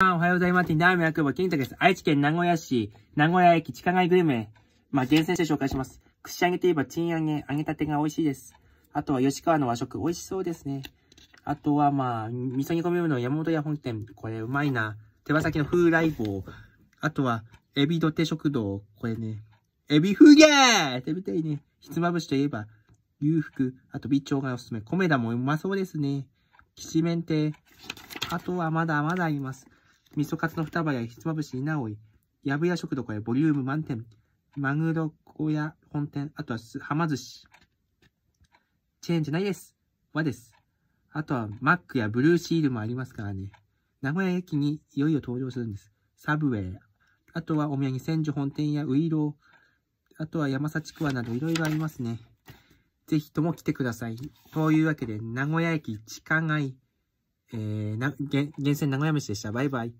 おはようございます。ラーメン役場、金太です。愛知県名古屋市、名古屋駅地下街グルメ、まあ、厳選して紹介します。串揚げといえば、チン揚げ、揚げたてが美味しいです。あとは吉川の和食、美味しそうですね。あとはまあ、味噌煮込み部の山本屋本店、これうまいな。手羽先の風来坊。あとは、エビ土手食堂、これね。エビ風ー食べたいね。ひつまぶしといえば、裕福、あと美腸がおすすめ。米田もうまそうですね。きしめん亭。あとはまだまだあります。味噌カツの双葉やひつまぶし稲追やぶや食堂へボリューム満点。マグロ小屋本店、あとははま寿司。チェーンじゃないです。和です。あとはマックやブルーシールもありますからね。名古屋駅にいよいよ登場するんです。サブウェイ。あとはお土産千住本店やウイロー。あとは山幸桑などいろいろありますね。ぜひとも来てください。というわけで、名古屋駅地下街えー、な、源泉名古屋飯でした。バイバイ。